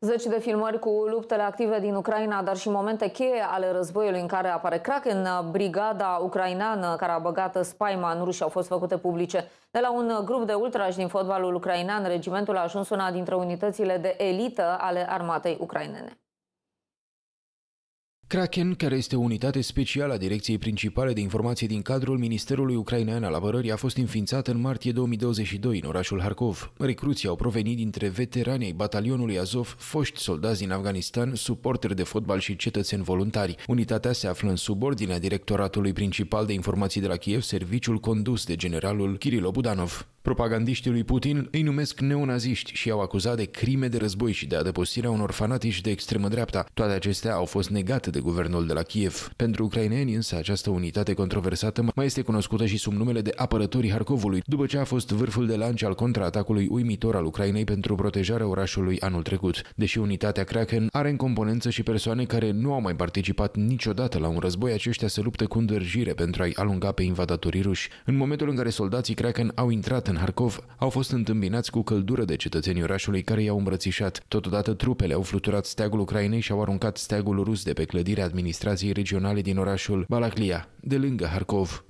Zeci de filmări cu luptele active din Ucraina, dar și momente cheie ale războiului în care apare Kraken, brigada ucraineană care a băgat spaima în ruși au fost făcute publice. De la un grup de ultrași din fotbalul ucrainean, regimentul a ajuns una dintre unitățile de elită ale armatei ucrainene. Kraken, care este o unitate specială a Direcției Principale de Informații din cadrul Ministerului Ucrainean al Apărării, a fost înființată în martie 2022 în orașul Harkov. Recruții au provenit dintre veterani batalionului Azov, foști soldați din Afganistan, suporteri de fotbal și cetățeni voluntari. Unitatea se află în subordinea Directoratului Principal de Informații de la Kiev, serviciul condus de generalul Kirilo Budanov. Propagandiștii lui Putin îi numesc neonaziști și au acuzat de crime de război și de adăpostirea unor fanatici de extremă dreapta. Toate acestea au fost negate de guvernul de la Kiev. Pentru ucraineni însă această unitate controversată mai este cunoscută și sub numele de apărătorii Harcovului, după ce a fost vârful de lanț al contraatacului uimitor al Ucrainei pentru protejarea orașului anul trecut. Deși unitatea Kraken are în componență și persoane care nu au mai participat niciodată la un război, aceștia se luptă cu îndârjire pentru a-i alunga pe invadatorii ruși. În momentul în care soldații Kraken au intrat în Harkov au fost întâmpinați cu căldură de cetățenii orașului care i-au îmbrățișat. Totodată, trupele au fluturat steagul Ucrainei și au aruncat steagul rus de pe clădirea administrației regionale din orașul Balaklia, de lângă Harkov.